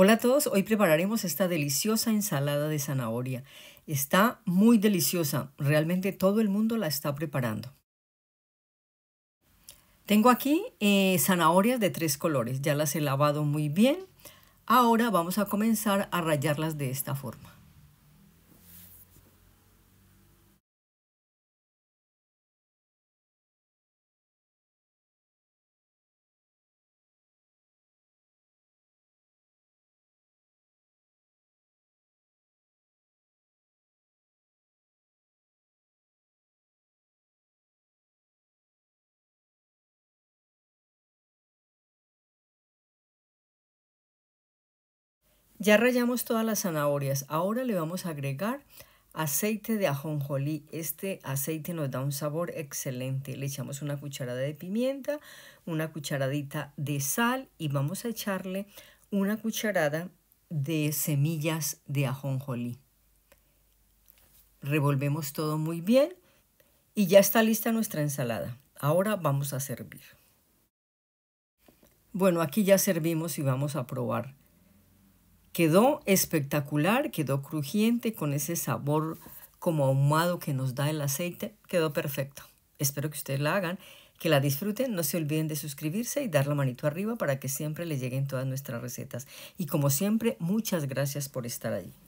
Hola a todos, hoy prepararemos esta deliciosa ensalada de zanahoria. Está muy deliciosa, realmente todo el mundo la está preparando. Tengo aquí eh, zanahorias de tres colores, ya las he lavado muy bien. Ahora vamos a comenzar a rayarlas de esta forma. Ya rayamos todas las zanahorias. Ahora le vamos a agregar aceite de ajonjolí. Este aceite nos da un sabor excelente. Le echamos una cucharada de pimienta, una cucharadita de sal y vamos a echarle una cucharada de semillas de ajonjolí. Revolvemos todo muy bien y ya está lista nuestra ensalada. Ahora vamos a servir. Bueno, aquí ya servimos y vamos a probar Quedó espectacular, quedó crujiente con ese sabor como ahumado que nos da el aceite. Quedó perfecto. Espero que ustedes la hagan, que la disfruten. No se olviden de suscribirse y dar la manito arriba para que siempre les lleguen todas nuestras recetas. Y como siempre, muchas gracias por estar ahí.